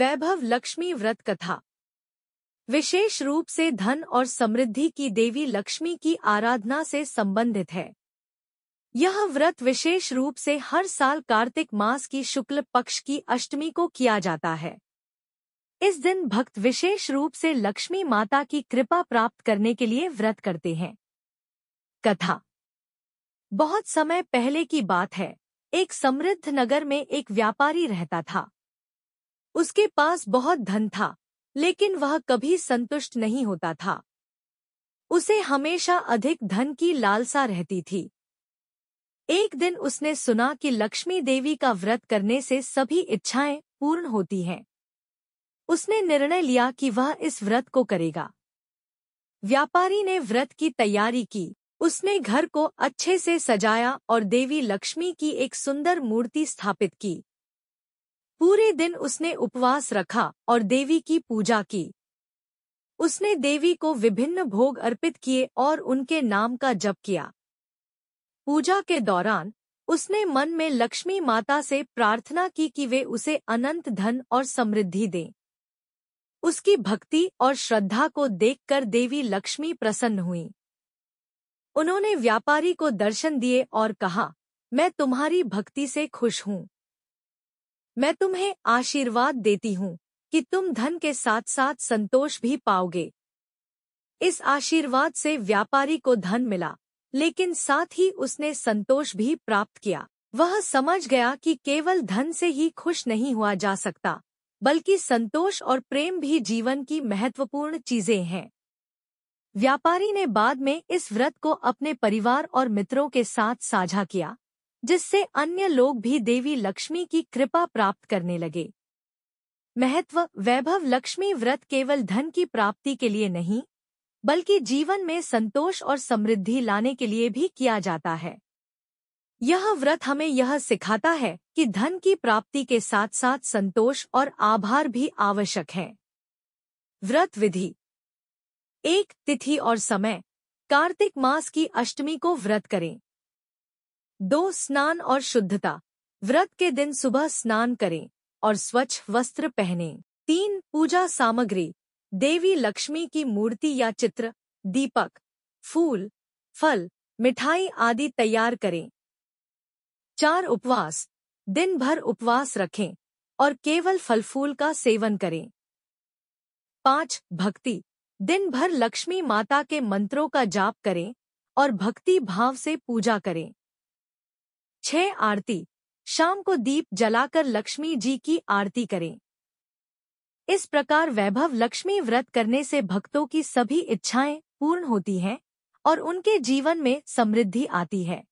वैभव लक्ष्मी व्रत कथा विशेष रूप से धन और समृद्धि की देवी लक्ष्मी की आराधना से संबंधित है यह व्रत विशेष रूप से हर साल कार्तिक मास की शुक्ल पक्ष की अष्टमी को किया जाता है इस दिन भक्त विशेष रूप से लक्ष्मी माता की कृपा प्राप्त करने के लिए व्रत करते हैं कथा बहुत समय पहले की बात है एक समृद्ध नगर में एक व्यापारी रहता था उसके पास बहुत धन था लेकिन वह कभी संतुष्ट नहीं होता था उसे हमेशा अधिक धन की लालसा रहती थी एक दिन उसने सुना कि लक्ष्मी देवी का व्रत करने से सभी इच्छाएं पूर्ण होती हैं उसने निर्णय लिया कि वह इस व्रत को करेगा व्यापारी ने व्रत की तैयारी की उसने घर को अच्छे से सजाया और देवी लक्ष्मी की एक सुंदर मूर्ति स्थापित की पूरे दिन उसने उपवास रखा और देवी की पूजा की उसने देवी को विभिन्न भोग अर्पित किए और उनके नाम का जप किया पूजा के दौरान उसने मन में लक्ष्मी माता से प्रार्थना की कि वे उसे अनंत धन और समृद्धि दें उसकी भक्ति और श्रद्धा को देखकर देवी लक्ष्मी प्रसन्न हुई उन्होंने व्यापारी को दर्शन दिए और कहा मैं तुम्हारी भक्ति से खुश हूं मैं तुम्हें आशीर्वाद देती हूँ कि तुम धन के साथ साथ संतोष भी पाओगे इस आशीर्वाद से व्यापारी को धन मिला लेकिन साथ ही उसने संतोष भी प्राप्त किया वह समझ गया कि केवल धन से ही खुश नहीं हुआ जा सकता बल्कि संतोष और प्रेम भी जीवन की महत्वपूर्ण चीजें हैं व्यापारी ने बाद में इस व्रत को अपने परिवार और मित्रों के साथ साझा किया जिससे अन्य लोग भी देवी लक्ष्मी की कृपा प्राप्त करने लगे महत्व वैभव लक्ष्मी व्रत केवल धन की प्राप्ति के लिए नहीं बल्कि जीवन में संतोष और समृद्धि लाने के लिए भी किया जाता है यह व्रत हमें यह सिखाता है कि धन की प्राप्ति के साथ साथ संतोष और आभार भी आवश्यक है व्रत विधि एक तिथि और समय कार्तिक मास की अष्टमी को व्रत करें दो स्नान और शुद्धता व्रत के दिन सुबह स्नान करें और स्वच्छ वस्त्र पहनें तीन पूजा सामग्री देवी लक्ष्मी की मूर्ति या चित्र दीपक फूल फल मिठाई आदि तैयार करें चार उपवास दिन भर उपवास रखें और केवल फल फूल का सेवन करें पाँच भक्ति दिन भर लक्ष्मी माता के मंत्रों का जाप करें और भक्ति भाव से पूजा करें छह आरती शाम को दीप जलाकर लक्ष्मी जी की आरती करें इस प्रकार वैभव लक्ष्मी व्रत करने से भक्तों की सभी इच्छाएं पूर्ण होती हैं और उनके जीवन में समृद्धि आती है